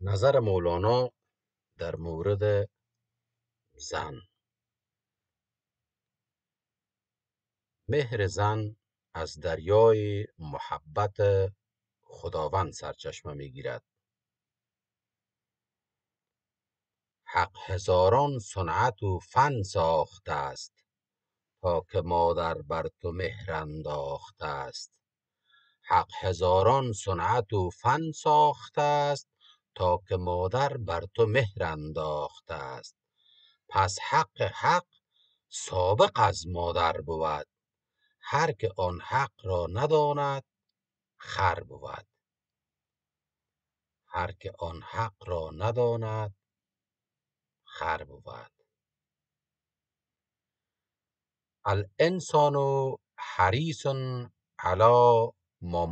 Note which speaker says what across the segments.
Speaker 1: نظر مولانا در مورد زن مهر زن از دریای محبت خداوند سرچشمه می گیرد. حق هزاران صنعت و فن ساخته است تا که مادر بر تو مهر انداخته است حق هزاران صنعت و فن ساخته است تا که مادر بر تو مهر انداخته است پس حق حق سابق از مادر بود هر که آن حق را نداند خر بود هر که آن حق را نداند خر بود الانسان حریص علی ما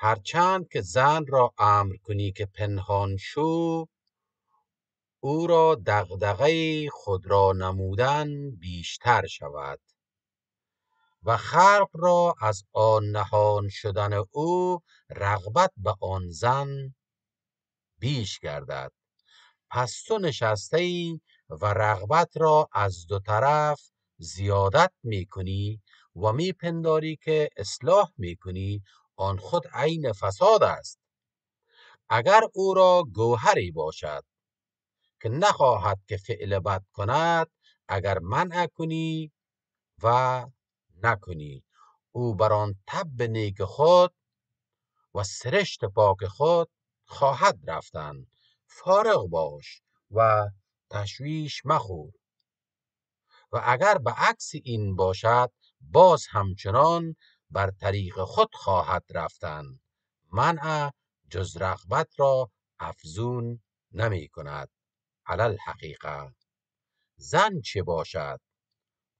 Speaker 1: هرچند که زن را امر کنی که پنهان شو او را دغدغه خود را نمودن بیشتر شود و خلق را از آن نهان شدن او رغبت به آن زن بیش گردد پس تو نشسته ای و رغبت را از دو طرف زیادت می کنی و می پنداری که اصلاح می کنی آن خود عین فساد است اگر او را گوهری باشد که نخواهد که فعل بد کند اگر منع کنی و نکنی او بر آن تب نیک خود و سرشت پاک خود خواهد رفتن فارغ باش و تشویش مخور و اگر به عکس این باشد باز همچنان بر طریق خود خواهد رفتن منع جز رغبت را افزون نمی کند علل حقیقه زن چه باشد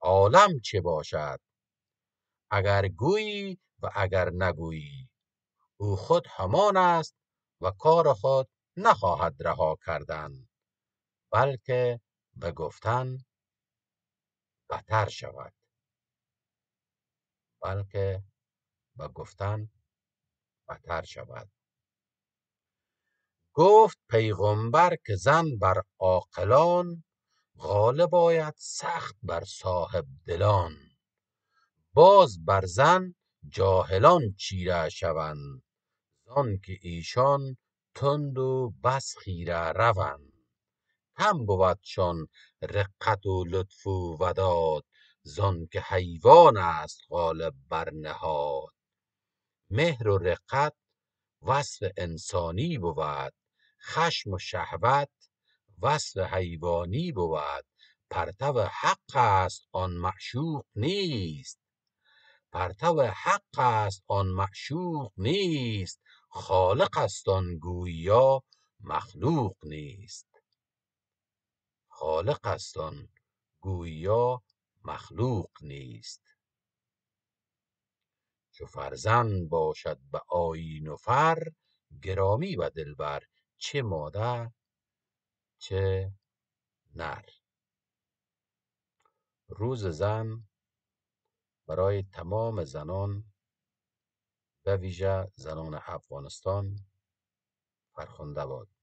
Speaker 1: عالم چه باشد اگر گویی و اگر نگویی او خود همان است و کار خود نخواهد رها کردن بلکه به گفتن بتر شود بلکه به گفتن بتر شود گفت پیغمبر که زن بر عاقلان غالب آید سخت بر صاحب دلان باز بر زن جاهلان چیره شوند زان که ایشان تند و بس خیره روند هم چون رقت و لطف و وداد زان که حیوان است غالب بر مهر و رقت وصف انسانی بود خشم و شهوت وصف حیوانی بود پرتو حق است آن معشوق نیست پرتو حق است آن معشوق نیست خالق است آن گوییا مخلوق نیست خالق است آن مخلوق نیست چو فرزند باشد به آیین و فر گرامی و دلبر چه مادر چه نر روز زن برای تمام زنان به ویژه زنان افغانستان فرخنده باد